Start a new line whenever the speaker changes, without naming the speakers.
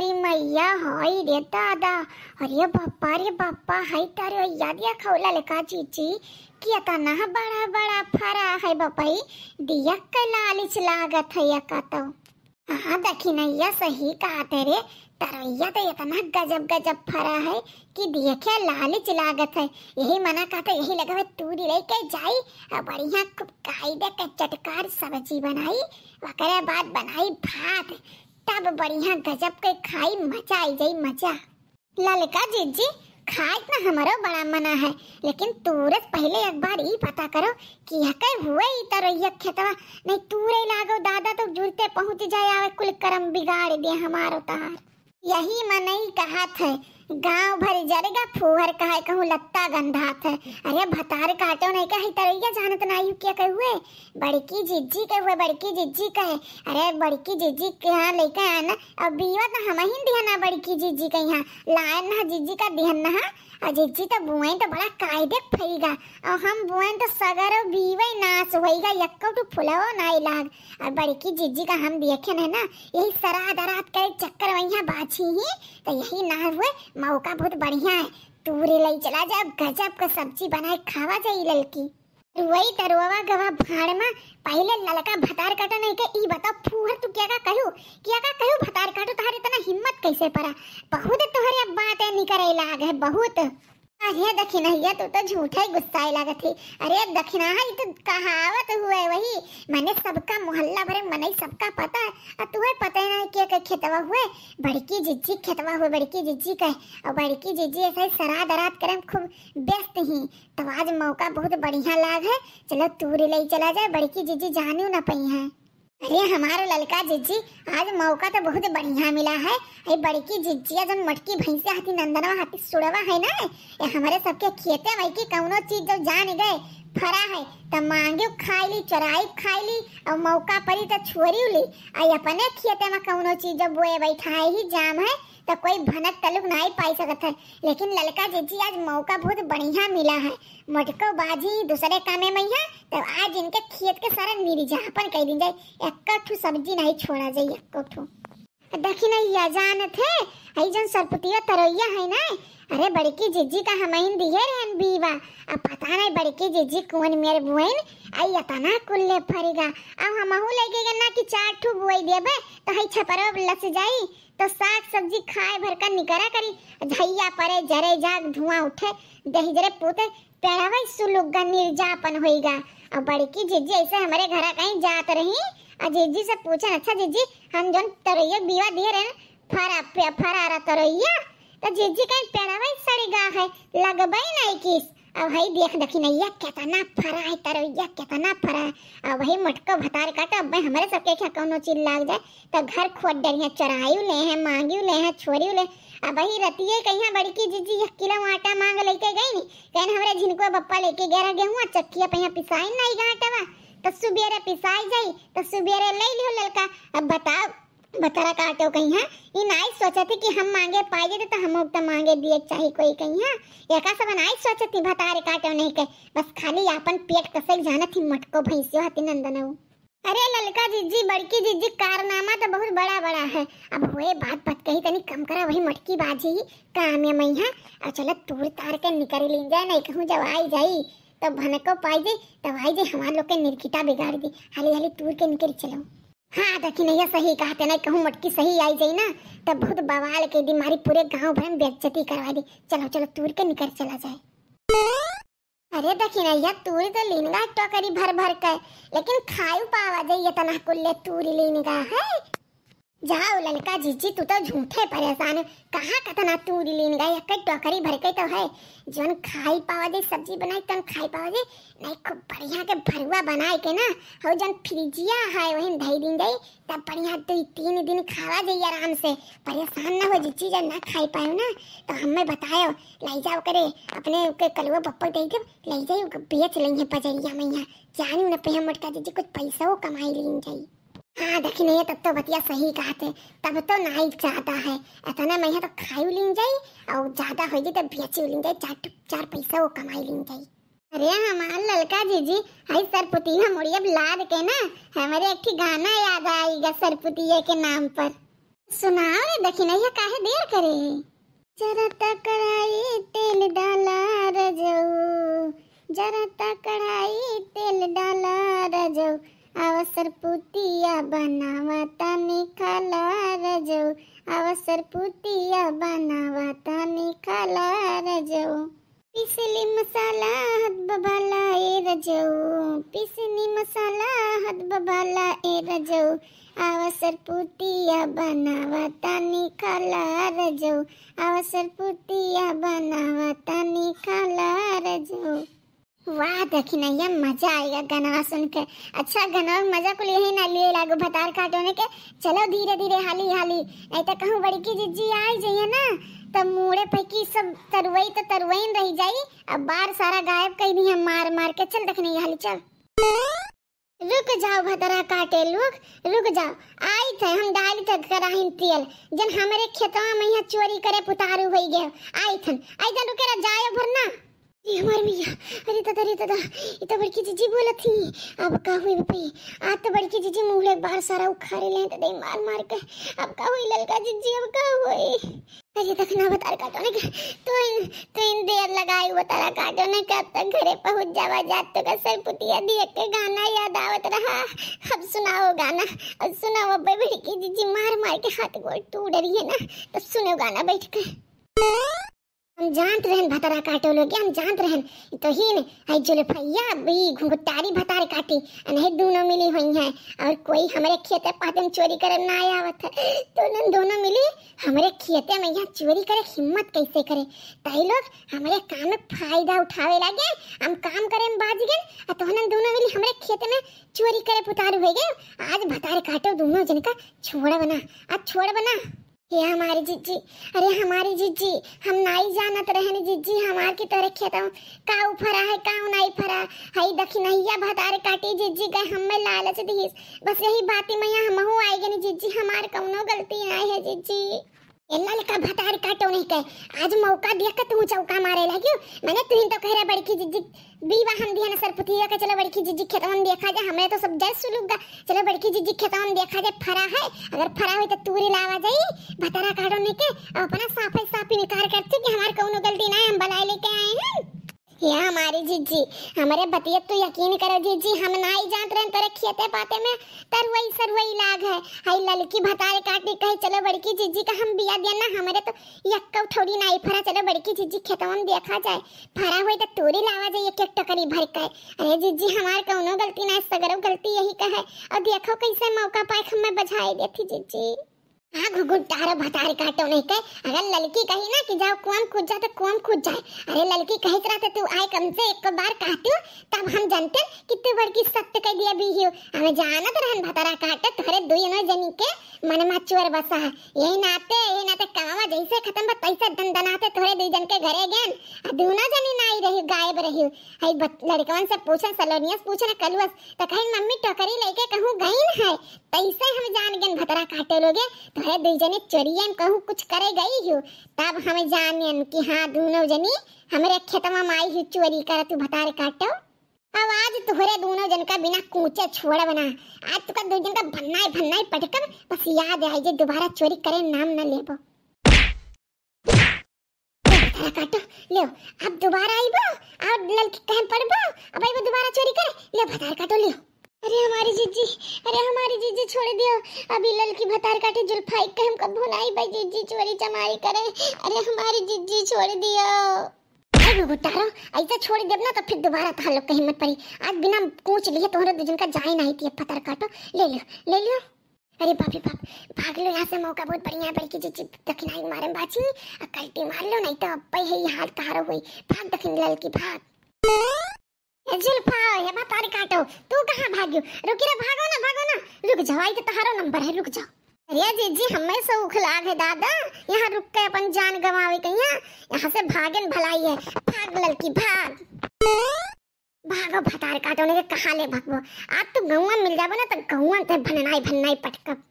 ఓరి మయ్యా హాయ్ ఇదేంతా అదా అరే బాప్పా అరే బాప్పా హై తారే యాదియా ఖౌలా లెకా చీచి కి అతనా బడా బడా ఫరా హై బాపాయి దియా కైలా అలిచ్ लागत है यकातो हाँ देखी नैया सही कहा तेरे तरैया तो इतना तो गजब गजब फरा है कि देखे लालच लागत है यही मना का था यही लगा तू ले के जाई और बढ़िया खूब कायदे के चटकार सब्जी बनाई वकरे बाद बनाई भात तब बढ़िया गजब के खाई मजा आई जाई मजा ललका जीजी खाए ना तो हमारो बड़ा मना है लेकिन तुरंत पहले एक बार ई पता करो कि हकर हुए ई तरह खेतवा नहीं तूरे लागो दादा तो जुड़ते पहुंच जाए आवे कुल करम बिगाड़ दे हमारो तार यही मैं नहीं कहा था गांव भर जरेगा फुहर कहे कहूं लत्ता गंधात है अरे भतार काटो नहीं कही तरैया जानत ना नहीं क्या कहे हुए बड़की जिज्जी कहे हुए बड़की जिज्जी कहे अरे बड़की जिज्जी के यहां लेके आया ना अब बीवा तो हम ही दिया दिहना बड़की जिज्जी के यहां लाए ना जिज्जी का दिया ना और जिज्जी तो बुआई तो बड़ा कायदे फैगा और हम बुआई तो सगर और बीवा नाच होएगा यक्को तो फुलाओ ना इलाग और बड़की जिज्जी का हम देखे ना यही सराद अराद करे चक्कर वही बाछी ही तो यही ना हुए मौका बहुत बढ़िया है तू रे लई चला जा गजब का सब्जी बनाए खावा जाई ललकी रुई तरुआ गवा भाड़ में पहले ललका भतार काटो नहीं के तो ई बता फूहर तू क्या का कहू क्या का कहू भतार काटो तहार इतना हिम्मत कैसे पड़ा बहुत तोहरे अब बातें निकरे लाग है बहुत अरे दखिना दखिनहिया तो तो झूठा ही गुस्सा ही लगा थी अरे दखिना ही तो कहावत हुए वही मैंने सबका मोहल्ला भरे मने सबका पता है और तुम्हें पता ही नहीं क्या के खेतवा हुए बड़की जिज्जी खेतवा हुए बड़की जिज्जी कहे और बड़की जिज्जी ही सरा दरात करम खूब व्यस्त ही तो आज मौका बहुत बढ़िया लाग है चलो तू ले चला जाए बड़की जिज्जी जानू ना पई है अरे हमारा ललका जिज्जी आज मौका तो बहुत बढ़िया मिला है ये बड़की जिज्जिया जन मटकी भैंसिया हाथी नंदनवा हाथी सुड़वा है ना ये हमारे सबके खेते वही की कौनो चीज जब जान गए खड़ा है त मांगियो खाइली चराई खाइली अब मौका पड़ी तो छोरी ली आई अपने खेते में कौनो चीज जब बोए बैठा है ही जाम है तो कोई भनक तलुक ना ही पाई सकत है लेकिन ललका जीजी आज मौका बहुत बढ़िया मिला है मटको बाजी दूसरे कामे मैया है तो आज इनके खेत के सारा पर कह दी जाए एक सब्जी नहीं छोड़ा जाए एक दखिन या जानत है हई जन सरपुतिया तरैया है ना अरे बड़की जिज्जी का हमइन दिए रहन बीवा अब पता नहीं बड़की जिज्जी कौन मेरे बुआइन आई अतना कुल्ले फरेगा अब लेके लगेगा ना कि चार ठू बुआई देबे तो हई छपरो लस जाई तो साग सब्जी खाए भर का निकरा करी झैया परे जरे जाग धुआं उठे दही जरे पोते पेड़ावा सुलुग निर्जापन होईगा अब बड़की जिज्जी ऐसे हमारे घर कहीं जात रही अजीत जी से पूछा अच्छा जी हम जो तरैया बीवा दे रहे फरा पे फरा रहा तरैया तो जी कहीं पेड़ा भाई सड़ी गा है लगबई नहीं किस अब भाई देख देखी नैया कितना फरा है तरैया कितना फरा है अब भाई मटको भतार काट अब भाई हमारे सबके क्या कौनो चीज लाग जाए तो घर खोद डरिया चरायू ले है मांगियो ले है छोड़ियो ले अब भाई रतिये कहिया बड़की जीजी एक किलो आटा मांग लेके गई नहीं कहन हमरे झिनको बप्पा लेके गया गेहूं चक्किया पहिया पिसाई नहीं गाटवा तो सुबेरे पिसाई जाई तो सुबेरे ले लियो ललका अब बताओ बतरा काटे हो कहीं है इन आई थी कि हम मांगे पाए तो हम तो मांगे दिए चाहे कोई कहीं है हाँ? एका सब आई थी बता रे काटे नहीं के बस खाली अपन पेट कसे जाना थी मटको भैंसियो हती हो अरे ललका जीजी बड़की जीजी कारनामा तो बहुत बड़ा बड़ा है अब होए बात बत कही तनी कम करा वही मटकी बाजी काम है हाँ? मई है और चलो तोड़ तार के निकल लीन जाए नहीं कहूँ जब आई जाई तब भनको पाई जे तब भाई जे हमार लोग के निर्किता बिगाड़ दी हाली हाली टूर के निकल चलो हाँ तो कि नहीं सही कहा तेना कहूँ मटकी सही आई जाए ना तब बहुत बवाल के दी मारी पूरे गांव भर में बेइज्जती करवा दी चलो चलो टूर के निकल चला जाए अरे देखी नैया तूरी तो लीनगा टोकरी भर भर कर लेकिन खायू पावा जाइए तना कुल्ले तूरी लीनगा है जाओ ललका जीजी तू तो झूठे परेशान कहाँ कतना तू लीन गई हक टोकरी भर के तो है जोन खाई पावा दे सब्जी बनाई तन खाई पावा दे नहीं खूब बढ़िया के भरुआ बनाए के ना हो जन फ्रिजिया है वही दही दिन जाई तब बढ़िया दो तीन दिन खावा जाई आराम से परेशान ना हो जीजी जब ना खाई पाए ना तो हमें बतायो ले जाओ करे अपने कलुआ पप्पा दे दे ले जाओ बेच लेंगे पजरिया मैया जानी ना पे हम मटका जीजी कुछ पैसा वो कमाई लेंगे जाई हाँ देखी नहीं तब तो बतिया सही कहते तब तो नहीं ज्यादा है ऐसा ना मैं तो खाई लिन जाई और ज्यादा हो जाए तो बेची लिन जाई चार चार पैसा वो कमाई लिन जाई अरे हमारा ललका जी जी हाई सरपुतिया मुड़ी अब लाद के ना हमारे एक गाना याद आएगा सरपुतिया के नाम पर सुनाओ रे देखी नहीं काहे देर करे जरा तकड़ाई तेल डाला रजो जरा तकड़ाई तेल डाला रजो अवसर पुतिया बनावा तानी खाला रजो अवसर पुतिया बनावा तानी खाला रजो पिसली मसाला हद बबाला ए रजो पिसनी मसाला हद बबाला ए रजो अवसर पुतिया बनावा तानी खाला रजो अवसर पुतिया बनावा तानी खाला रजो वाह देखी ना ये मजा आएगा गाना सुन के अच्छा गाना और मजा को यही ना लिए लागू भतार काट होने के चलो धीरे धीरे हाली हाली नहीं तो कहूँ बड़ी की जिज्जी आई जाइए ना तब तो मुड़े पैकी सब तरुई तो तरुई रह जाई अब बार सारा गायब कही दी हम मार मार के चल देखने हाली चल रुक जाओ भतरा काटे लोग रुक जाओ आई थे हम डाली थे कराही तेल जन हमारे खेतों में यह चोरी करे पुतारू हुई गए आई थे आई थन रुके रह जाओ भरना अरे भैया अरे दादा अरे दादा ये तो बड़की जीजी बोला थी अब का हुई भाई आज तो बड़की जीजी मुंह एक बार सारा उखारे ले तो दई मार मार के अब का हुई ललका जीजी अब का हुई अरे तक ना बता काटो ने तो इन तो इन देर लगाई बता रहा काटो ने कब तक तो घरे पहुंच जावा जात तो का सर पुतिया दिए के गाना याद आवत रहा अब सुनाओ गाना अब सुनाओ अब बड़की जीजी मार मार के हाथ गोड़ टूट रही है ना तब सुनो गाना बैठ के हम जानत रहन भतरा काटो लोग हम जानत रहन तो ही ने आई चलो भैया बी घुंघटारी भतार काटी अन हे दोनों मिली हुई है और कोई हमरे खेत पे पादम चोरी करे ना आवत है तो नन दोनों मिली हमरे खेत में यहाँ चोरी करे हिम्मत कैसे करे तई लोग हमरे काम में फायदा उठावे लागे हम काम करे में बाज गए आ तो नन दोनों मिली हमरे खेत में चोरी करे पुतार हो गए आज भतार काटो दोनों जन का छोड़ बना आज छोड़ बना ये हमारी जिज्जी अरे हमारी जिज्जी हम नाई जानत रहने जिज्जी हमार की तरह खेतम का उफरा है का नाई फरा हई दखिनहिया भतारे काटी जिज्जी का हम में लालच दीस बस यही बातें मैया हमहू आई गनी जिज्जी हमार कौनो गलती ना है जिज्जी एला लका भटार काटो नहीं कहे आज मौका दिया का तू चौका मारे ला क्यों मैंने तू ही तो कह रहा बड़की जिज्जी बीवा हम दिया ना सरपुतिया का चलो बड़की जिज्जी खेतवा में देखा जा हमें तो सब जल सुलुगा चलो बड़की जिज्जी खेतवा में देखा जा फरा है अगर फरा हुई तो तूरी लावा जाई भटारा काटो नहीं के अपना साफ साफी निकार करते कि हमार कौनो गलती ना हम बलाए लेके आए हैं यह हमारी जीजी हमारे बतिया तो यकीन करो जीजी हम ना ही जानत रहे तोरे खेते पाते में तर वही सर वही लाग है हई ललकी भतारे काटी कहे चलो बड़की जीजी का हम बिया दिया ना हमारे तो यक्का थोड़ी ना ही फरा चलो बड़की जीजी खेतवा में देखा जाए फरा होई तो तोरी लावा जाए एक एक टकरी भर के अरे जीजी हमार कौनो गलती ना सगरो गलती यही का है और देखो कैसे मौका पाए हम बझाई देती जीजी आग गुड्डारे भतारे काटो नहीं के अगर लड़की कही ना कि जाओ कुआं खुद जाए तो कुआं खुद जाए अरे लड़की कहित था तू आए कम से एक बार कहती तब हम जानते कि तू बड़की सख्त कह दिया भी हो हमें जाना तो रहन भतारा काटे तोरे दुई न जनी के मन में चोर बसा है यही नाते यही नाते कमावा जैसे खत्म बा तैसे दंदनाते तोरे दुई जन के घरे गन दूना जनी ना आई रही गायब रही हई लड़कवन से पूछा सलोनियस पूछा कलुअस त कहिन मम्मी टकरी लेके कहूं गईन है तैसे हम जान गन भतरा काटे लोगे भय दुई जने चोरियन में कहूँ कुछ करे गई हो तब हम जानियन कि हाँ दोनों जनी हमरे खेतवा में आई हूँ चोरी कर तू भतार काटो अब आज तुहरे दोनों जन का बिना कूचे छोड़ बना आज तुका दो जन का भन्ना भन्नाई पटकन बस याद आई जे दोबारा चोरी करे नाम ना लेबो काटो ले अब दोबारा आईबो और लड़की कहन पड़बो अब आईबो दोबारा चोरी करे ले भतार काटो ले अरे हमारी जीजी अरे हमारी जीजी छोड़ दियो अभी लड़की भतार काटे जुल्फाई कहम का भुनाई भाई जीजी चोरी चमारी करे अरे हमारी जीजी छोड़ दियो अरे बुबू तारो ऐसा छोड़ दे ना तो फिर दोबारा तहां तो लोग कहीं मत पड़ी आज बिना पूछ लिए तुम्हारे तो दुजन का जाए नहीं थी पतर काटो ले लियो ले लियो अरे बाप बाप भाग लो यहाँ से मौका बहुत बढ़िया है बल्कि जी दखिनाई मारे बाची अकल्टी मार लो नहीं तो अब ही हाथ कहारो हुई भाग दखिन की भाग ये बात और काटो तू कहां भाग्यो रुकी रे भागो ना भागो ना रुक जाओ आई तो तहारो नंबर है रुक जाओ अरे जीजी हमें से उखलाग है दादा यहां रुक के अपन जान गवावे कहिया यहां से भागन भलाई है भाग लड़की भाग भागो भतार काटो ने कहां ले भागो आज तो गौवा मिल जाबो ना तो गौवा ते भननाई भननाई पटकब